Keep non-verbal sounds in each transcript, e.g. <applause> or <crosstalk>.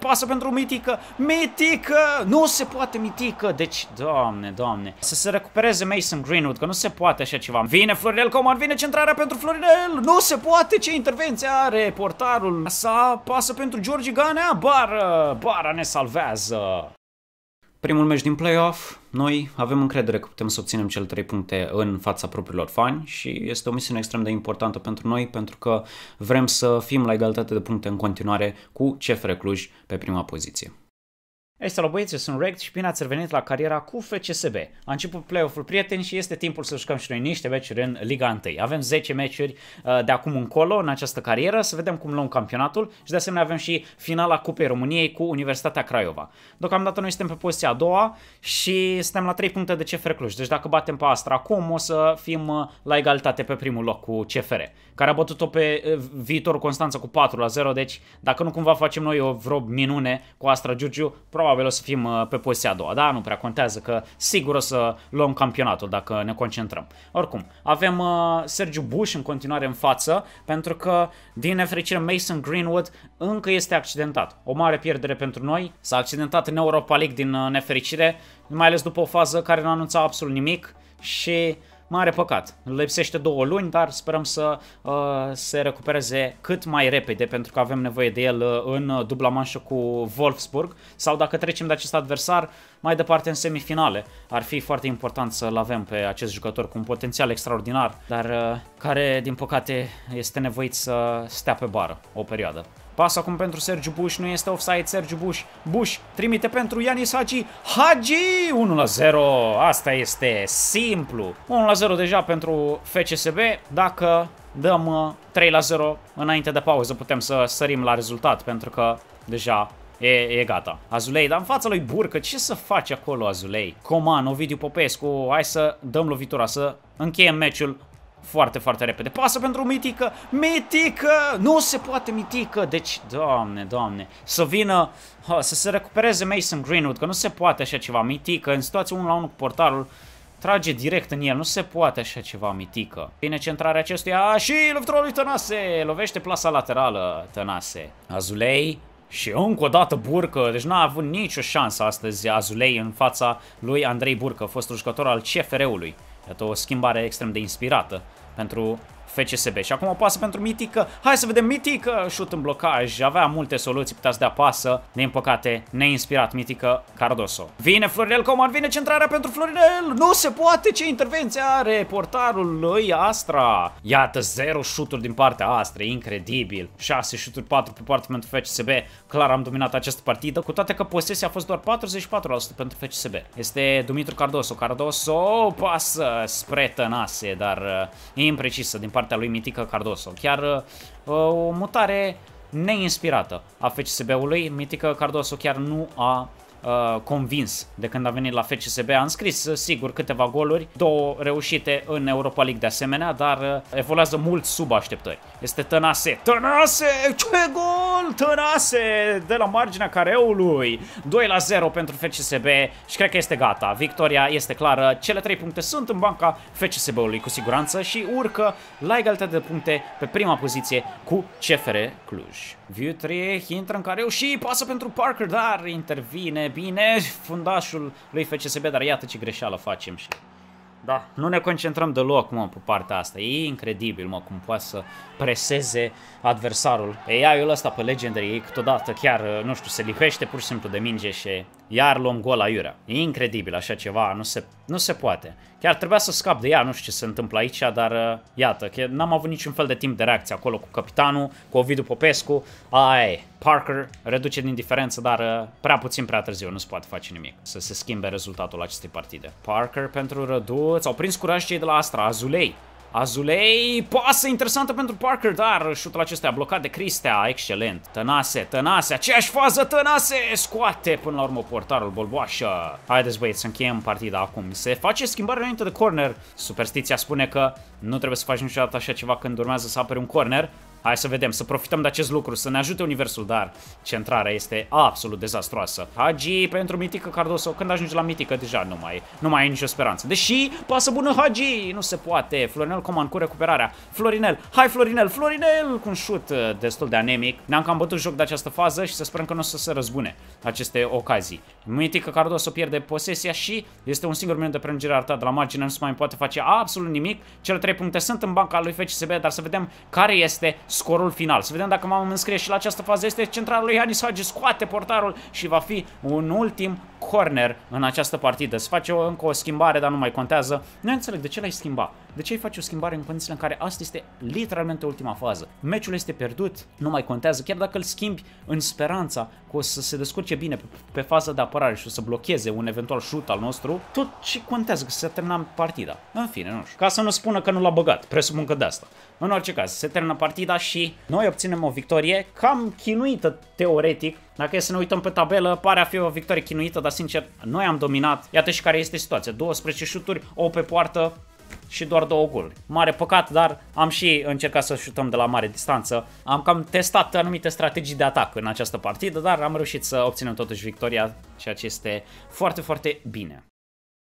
pasă pentru mitică, mitică, nu se poate mitică, deci, doamne, doamne, să se recupereze Mason Greenwood, că nu se poate așa ceva. Vine Florinel Coman, vine centrarea pentru Florinel, nu se poate, ce intervenție are portarul, sa pasă pentru George Ganea, bară, bara ne salvează. Primul meci din playoff, noi avem încredere că putem să obținem cele 3 puncte în fața propriilor fani și este o misiune extrem de importantă pentru noi pentru că vrem să fim la egalitate de puncte în continuare cu CFR Cluj pe prima poziție. Ei, salut băieți, eu sunt Rect și bine ați revenit la cariera cu FCSB. A început play-off-ul prieteni și este timpul să jucăm și noi niște meciuri în Liga 1. Avem 10 meciuri uh, de acum încolo în această carieră, să vedem cum luăm campionatul și de asemenea avem și finala Cupei României cu Universitatea Craiova. Deocamdată noi suntem pe poziția a doua și suntem la 3 puncte de CFR Cluj, deci dacă batem pe Astra acum o să fim uh, la egalitate pe primul loc cu CFR, care a bătut-o pe uh, viitorul Constanța cu 4 la 0, deci dacă nu cumva facem noi o vreo minune cu Astra Giurgiu, probabil probabil o să fim uh, pe poziția a doua, da? Nu prea contează că sigur o să luăm campionatul dacă ne concentrăm. Oricum, avem uh, Sergiu Bush în continuare în față, pentru că, din nefericire, Mason Greenwood încă este accidentat. O mare pierdere pentru noi, s-a accidentat în Europa League din uh, nefericire, mai ales după o fază care nu anunța absolut nimic și mare păcat. Lipsește două luni, dar sperăm să uh, se recupereze cât mai repede, pentru că avem nevoie de el uh, în uh, dubla manșă cu Wolfsburg, sau dacă trecem de acest adversar mai departe în semifinale. Ar fi foarte important să-l avem pe acest jucător cu un potențial extraordinar, dar uh, care, din păcate, este nevoit să stea pe bară o perioadă. Pas acum pentru Sergiu Buș, nu este offside Sergiu Buș. Buș trimite pentru Ianis Hagi. Hagi! 1 la 0. Asta este simplu. 1 la 0 deja pentru FCSB. Dacă dăm 3 uh, la 0 înainte de pauză putem să sărim la rezultat pentru că deja E, e gata. Azulei, dar în fața lui Burcă, ce să faci acolo, Azulei? Coman, Ovidiu Popescu, hai să dăm lovitura, să încheiem meciul foarte, foarte repede. Pasă pentru mitică, mitică, nu se poate mitică, deci, doamne, doamne, să vină, ha, să se recupereze Mason Greenwood, că nu se poate așa ceva, mitică, în situația 1 la 1 cu portarul, trage direct în el, nu se poate așa ceva mitică. Vine centrarea acestuia și Lovitorul lui Tănase, lovește plasa laterală Tănase. Azulei, și încă o dată Burcă, deci n-a avut nicio șansă astăzi Azulei în fața lui Andrei Burcă, fost jucător al CFR-ului. Iată o schimbare extrem de inspirată pentru FCSB. Și acum o pasă pentru Mitică. Hai să vedem Mitică! Șut în blocaj. Avea multe soluții, putea să dea pasă. Din păcate, neinspirat Mitică Cardoso. Vine Florinel Coman, vine centrarea pentru Florinel. Nu se poate ce intervenție are portarul lui Astra. Iată, 0 șuturi din partea Astra, incredibil. 6 șuturi, 4 pe partea pentru FCSB. Clar am dominat această partidă, cu toate că posesia a fost doar 44% pentru FCSB. Este Dumitru Cardoso. Cardoso pasă spre Tănase, dar uh, imprecisă din partea partea lui Mitică Cardoso. Chiar uh, o mutare neinspirată a FCSB-ului. Mitică Cardoso chiar nu a uh, convins de când a venit la FCSB. A înscris, uh, sigur, câteva goluri, două reușite în Europa League de asemenea, dar evoluează mult sub așteptări. Este Tănase. Tănase! Ce gol! târase de la marginea careului. 2 la 0 pentru FCSB și cred că este gata. Victoria este clară. Cele 3 puncte sunt în banca FCSB-ului cu siguranță și urcă la egalitate de puncte pe prima poziție cu CFR Cluj. Viu 3 intră în careu și pasă pentru Parker, dar intervine bine fundașul lui FCSB, dar iată ce greșeală facem și da. Nu ne concentrăm deloc, mă, pe partea asta. E incredibil, mă, cum poate să preseze adversarul. AI-ul ăsta pe Legendary, câteodată chiar, uh, nu știu, se lipește pur și simplu de minge și iar luăm gol aiurea. E incredibil așa ceva, nu se, nu se poate. Chiar trebuia să scap de ea, nu știu ce se întâmplă aici, dar uh, iată, că n-am avut niciun fel de timp de reacție acolo cu capitanul, cu Ovidiu Popescu. Ai, Parker reduce din diferență, dar uh, prea puțin prea târziu, nu se poate face nimic să se schimbe rezultatul acestei partide. Parker pentru Răduț, au prins curaj cei de la Astra, Azulei. Azulei, pasă interesantă pentru Parker, dar șutul acesta a blocat de Cristea, excelent. Tănase, Tănase, aceeași fază, Tănase, scoate până la urmă portarul Bolboașă. Haideți băieți să încheiem partida acum. Se face schimbare înainte de corner. Superstiția spune că nu trebuie să faci niciodată așa ceva când urmează să apere un corner, Hai să vedem, să profităm de acest lucru, să ne ajute universul, dar centrarea este absolut dezastroasă. Hagi pentru Mitică Cardoso, când ajungi la Mitică deja nu mai, nu mai ai nicio speranță. Deși, pasă bună Hagi, nu se poate. Florinel Coman cu recuperarea. Florinel, hai Florinel, Florinel cu un șut uh, destul de anemic. Ne-am cam bătut joc de această fază și să sperăm că nu o să se răzbune aceste ocazii. Mitică Cardoso pierde posesia și este un singur minut de prelungire arătat de la margine, nu se mai poate face absolut nimic. Cele trei puncte sunt în banca lui FCSB, dar să vedem care este scorul final. Să vedem dacă m-am înscris și la această fază este centralul lui Ianis Hagi, scoate portarul și va fi un ultim corner în această partidă. Se face o, încă o schimbare, dar nu mai contează. Nu înțeleg de ce l-ai schimba. De ce ai face o schimbare în condițiile în care asta este literalmente ultima fază. Meciul este pierdut, nu mai contează, chiar dacă îl schimbi în speranța că o să se descurce bine pe, pe fază de apărare și o să blocheze un eventual șut al nostru, tot ce contează că se termină partida. În fine, nu știu. Ca să nu spună că nu l-a băgat, presupun că de asta. În orice caz, se termină partida și noi obținem o victorie cam chinuită teoretic dacă e să ne uităm pe tabelă, pare a fi o victorie chinuită, dar sincer, noi am dominat. Iată și care este situația. 12 șuturi, o pe poartă și doar două goluri. Mare păcat, dar am și încercat să șutăm de la mare distanță. Am cam testat anumite strategii de atac în această partidă, dar am reușit să obținem totuși victoria, ceea ce este foarte, foarte bine.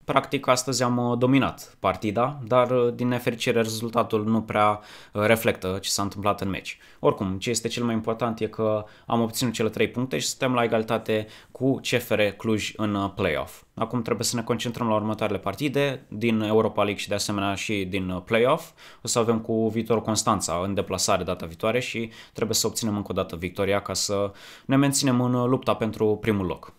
Practic, astăzi am uh, dominat partida, dar uh, din nefericire rezultatul nu prea uh, reflectă ce s-a întâmplat în meci. Oricum, ce este cel mai important e că am obținut cele 3 puncte și suntem la egalitate cu CFR Cluj în playoff. Acum trebuie să ne concentrăm la următoarele partide din Europa League și de asemenea și din playoff. O să avem cu viitorul Constanța în deplasare data viitoare și trebuie să obținem încă o dată victoria ca să ne menținem în lupta pentru primul loc.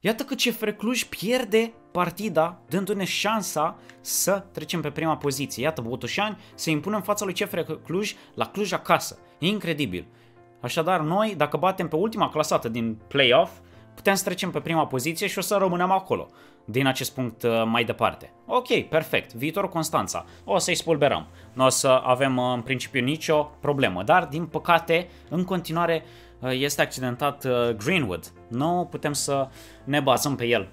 Iată că CFR Cluj pierde partida, dându-ne șansa să trecem pe prima poziție. Iată, Botoșani se impune în fața lui CFR Cluj la Cluj acasă. E incredibil. Așadar, noi, dacă batem pe ultima clasată din playoff, putem să trecem pe prima poziție și o să rămânem acolo, din acest punct uh, mai departe. Ok, perfect, Viitor Constanța, o să-i spulberăm, nu o să avem uh, în principiu nicio problemă, dar din păcate, în continuare, Uh, este accidentat uh, Greenwood. Nu putem să ne bazăm pe el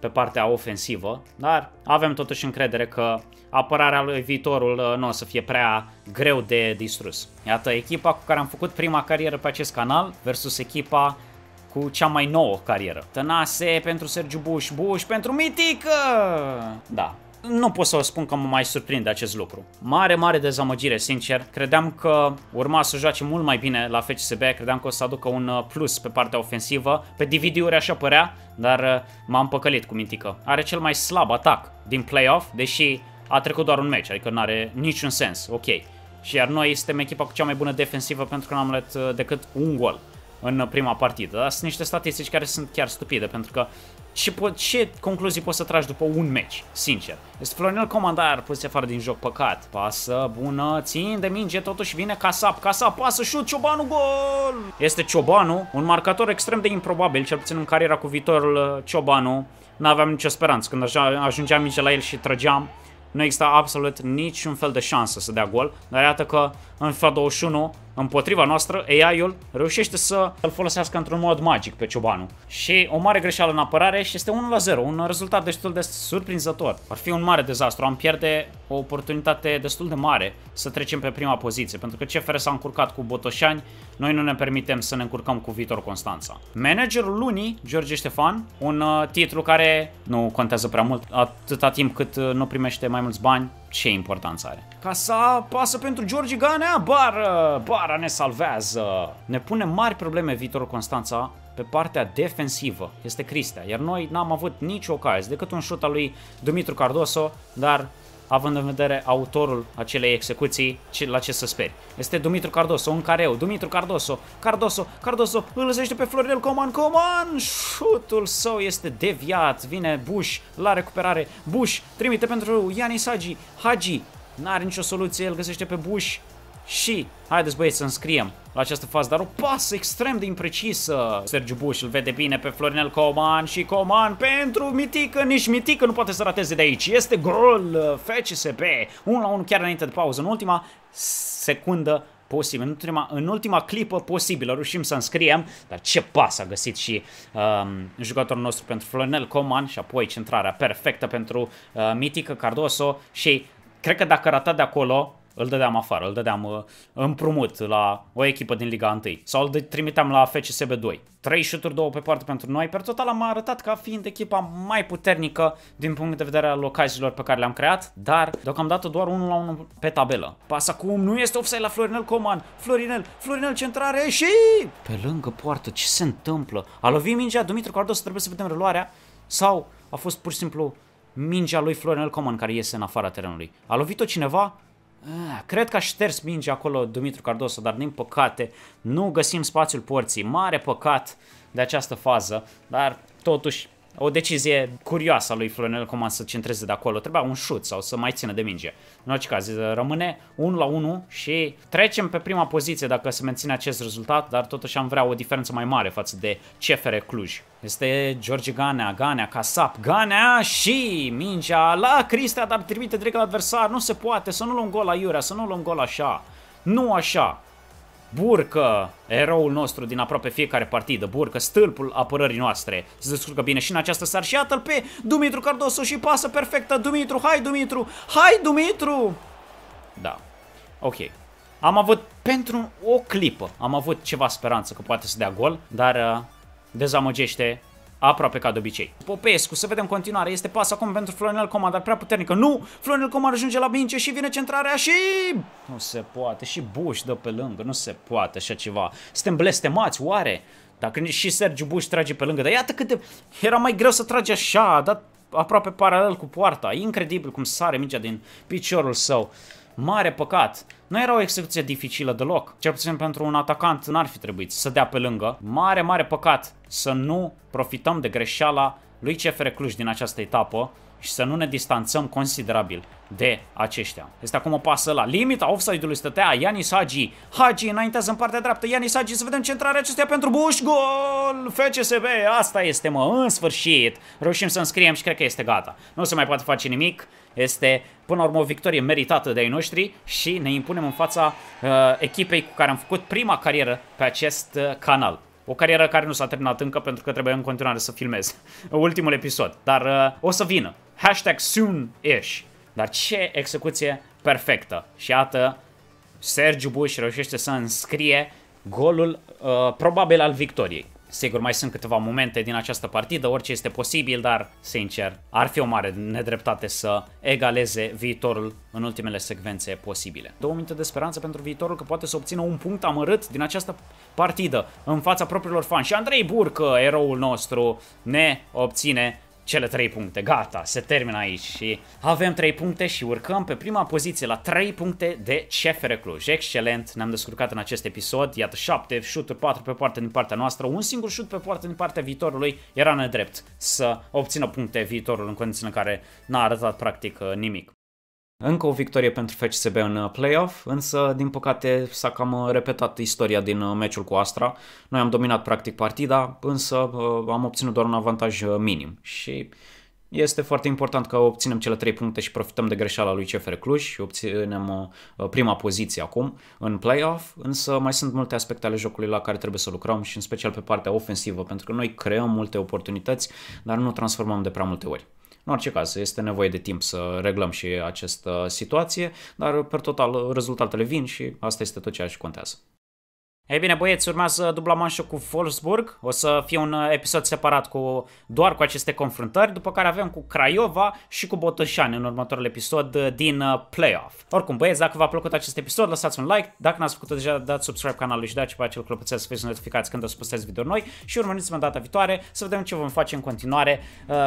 pe partea ofensivă, dar avem totuși încredere că apărarea lui viitorul uh, nu o să fie prea greu de distrus. Iată echipa cu care am făcut prima carieră pe acest canal versus echipa cu cea mai nouă carieră. Tănase pentru Sergiu Buș, Buș pentru Mitică! Da, nu pot să vă spun că mă mai surprinde acest lucru. Mare, mare dezamăgire, sincer. Credeam că urma să joace mult mai bine la FCSB, credeam că o să aducă un uh, plus pe partea ofensivă. Pe DVD-uri așa părea, dar uh, m-am păcălit cu mintică. Are cel mai slab atac din playoff, deși a trecut doar un meci, adică nu are niciun sens, ok. Și iar noi suntem echipa cu cea mai bună defensivă pentru că n-am luat uh, decât un gol în prima partidă. Dar sunt niște statistici care sunt chiar stupide, pentru că ce, po- ce concluzii poți să tragi după un meci, sincer? Este Florinel Comandar pus afară din joc, păcat. Pasă bună, țin de minge, totuși vine Casap. Casap pasă, șut, Ciobanu, gol! Este Ciobanu, un marcator extrem de improbabil, cel puțin în cariera cu viitorul uh, Ciobanu. N-aveam nicio speranță. Când ajungeam minge la el și trăgeam, nu exista absolut niciun fel de șansă să dea gol, dar iată că în FIFA 21 împotriva noastră, AI-ul reușește să îl folosească într-un mod magic pe Ciobanu. Și o mare greșeală în apărare și este 1 la 0, un rezultat destul de surprinzător. Ar fi un mare dezastru, am pierde o oportunitate destul de mare să trecem pe prima poziție, pentru că CFR s-a încurcat cu Botoșani, noi nu ne permitem să ne încurcăm cu Vitor Constanța. Managerul lunii, George Ștefan, un uh, titlu care nu contează prea mult atâta timp cât uh, nu primește mai mulți bani ce importanță are. Casa pasă pentru George Ganea, bară, bara ne salvează. Ne pune mari probleme viitorul Constanța pe partea defensivă. Este Cristea, iar noi n-am avut nicio ocazie decât un șut al lui Dumitru Cardoso, dar având în vedere autorul acelei execuții, ce, la ce să speri. Este Dumitru Cardoso, un careu, Dumitru Cardoso, Cardoso, Cardoso, îl lăsește pe Florinel Coman, Coman, șutul său este deviat, vine Bush la recuperare, Bush trimite pentru Ianis Hagi, Hagi, n-are nicio soluție, îl găsește pe Bush, și, haideți băieți să înscriem la această fază, dar o pasă extrem de imprecisă. Uh, Sergiu Buș îl vede bine pe Florinel Coman și Coman pentru Mitică, nici Mitică nu poate să rateze de aici. Este gol uh, FCSB, 1 la 1 chiar înainte de pauză, în ultima secundă posibil, în ultima, în ultima clipă posibilă reușim să înscriem, dar ce pas a găsit și um, jucătorul nostru pentru Florinel Coman și apoi centrarea perfectă pentru uh, Mitică Cardoso și cred că dacă rata de acolo, îl dădeam afară, îl dădeam uh, împrumut la o echipă din Liga 1 sau îl trimiteam la FCSB 2. 3 șuturi, 2 pe parte pentru noi, per total am arătat ca fiind echipa mai puternică din punct de vedere al ocaziilor pe care le-am creat, dar deocamdată doar 1 la 1 pe tabelă. Pas acum, nu este offside la Florinel Coman, Florinel, Florinel centrare și pe lângă poartă, ce se întâmplă? A lovit mingea Dumitru Cardos trebuie să vedem reluarea sau a fost pur și simplu mingea lui Florinel Coman care iese în afara terenului. A lovit-o cineva, Ah, cred că a șters mingea acolo Dumitru Cardoso, dar din păcate nu găsim spațiul porții. Mare păcat de această fază, dar totuși o decizie curioasă a lui Florinel Coman să centreze de acolo. Trebuia un șut sau să mai țină de minge. În orice caz, rămâne 1 la 1 și trecem pe prima poziție dacă se menține acest rezultat, dar totuși am vrea o diferență mai mare față de CFR Cluj. Este George Ganea, Ganea, Casap, Ganea și mingea la Cristea, dar trimite direct la adversar. Nu se poate să nu luăm gol la Iurea, să nu luăm gol așa. Nu așa. Burcă, eroul nostru din aproape fiecare partidă, Burcă, stâlpul apărării noastre. Se descurcă bine și în această sar și iată pe Dumitru Cardoso și pasă perfectă. Dumitru, hai Dumitru, hai Dumitru! Da, ok. Am avut pentru o clipă, am avut ceva speranță că poate să dea gol, dar uh, dezamăgește aproape ca de obicei. Popescu, să vedem continuare, este pas acum pentru Florinel Coman, dar prea puternică. Nu! Florinel Coman ajunge la Bince și vine centrarea și... Nu se poate, și Buș dă pe lângă, nu se poate așa ceva. Suntem blestemați, oare? Dacă și Sergiu Buș trage pe lângă, dar iată cât de... Era mai greu să trage așa, dar aproape paralel cu poarta. incredibil cum sare mingea din piciorul său. Mare păcat. Nu era o execuție dificilă deloc. Cel puțin pentru un atacant n-ar fi trebuit să dea pe lângă. Mare, mare păcat să nu profităm de greșeala lui CFR Cluj din această etapă și să nu ne distanțăm considerabil de aceștia. Este acum o pasă la limita offside-ului, stătea Ianis Hagi. Hagi înaintează în partea dreaptă, Ianis Hagi, să vedem centrarea acestea pentru Buș, gol! FCSB, asta este mă, în sfârșit! Reușim să înscriem și cred că este gata. Nu se mai poate face nimic, este până la urmă o victorie meritată de ai noștri și ne impunem în fața uh, echipei cu care am făcut prima carieră pe acest uh, canal. O carieră care nu s-a terminat încă pentru că trebuie în continuare să filmez <laughs> ultimul episod, dar uh, o să vină hashtag soon-ish. Dar ce execuție perfectă. Și iată, Sergiu Buș reușește să înscrie golul uh, probabil al victoriei. Sigur, mai sunt câteva momente din această partidă, orice este posibil, dar, sincer, ar fi o mare nedreptate să egaleze viitorul în ultimele secvențe posibile. Două minute de speranță pentru viitorul că poate să obțină un punct amărât din această partidă în fața propriilor fani. Și Andrei Burcă, eroul nostru, ne obține cele trei puncte. Gata, se termină aici și avem trei puncte și urcăm pe prima poziție la trei puncte de CFR Cluj. Excelent, ne-am descurcat în acest episod. Iată 7 șuturi, 4 pe poartă din partea noastră, un singur șut pe poartă din partea viitorului. Era nedrept să obțină puncte viitorul în condițiile în care n-a arătat practic nimic. Încă o victorie pentru FCSB în uh, playoff, însă din păcate s-a cam uh, repetat istoria din uh, meciul cu Astra. Noi am dominat practic partida, însă am obținut doar un avantaj minim și este foarte important că obținem cele 3 puncte și profităm de greșeala lui CFR Cluj și obținem prima poziție acum în playoff, însă mai sunt multe aspecte ale jocului la care trebuie să lucrăm și în special pe partea ofensivă, pentru că noi creăm multe oportunități, dar nu transformăm de prea multe ori. În orice caz, este nevoie de timp să reglăm și această situație, dar, per total, rezultatele vin și asta este tot ceea ce contează. Ei bine, băieți, urmează dubla manșă cu Wolfsburg. O să fie un uh, episod separat cu doar cu aceste confruntări, după care avem cu Craiova și cu Botoșani în următorul episod uh, din uh, playoff. Oricum, băieți, dacă v-a plăcut acest episod, lăsați un like. Dacă n-ați făcut deja, dați subscribe canalului și dați pe acel clopoțel să fiți notificați când o să postez video noi și urmăriți-mă data viitoare să vedem ce vom face în continuare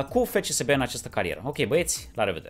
cu FCSB în această carieră. Ok, băieți, la revedere!